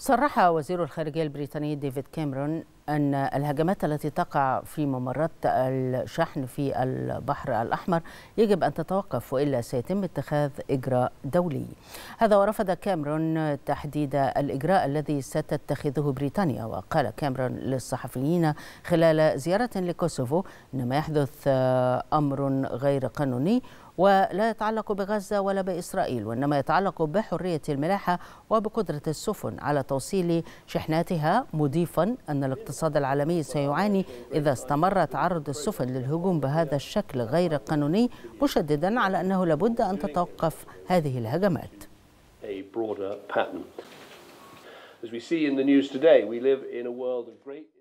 صرح وزير الخارجية البريطاني ديفيد كاميرون أن الهجمات التي تقع في ممرات الشحن في البحر الأحمر يجب أن تتوقف وإلا سيتم اتخاذ إجراء دولي هذا ورفض كاميرون تحديد الإجراء الذي ستتخذه بريطانيا وقال كاميرون للصحفيين خلال زيارة لكوسوفو أن ما يحدث أمر غير قانوني ولا يتعلق بغزة ولا بإسرائيل وإنما يتعلق بحرية الملاحة وبقدرة السفن على توصيل شحناتها مضيفا أن الاقتصاد الاقتصاد العالمي سيعاني إذا استمر تعرض السفن للهجوم بهذا الشكل غير القانوني مشددا على أنه لابد أن تتوقف هذه الهجمات As we see in the news today, we live in a world of great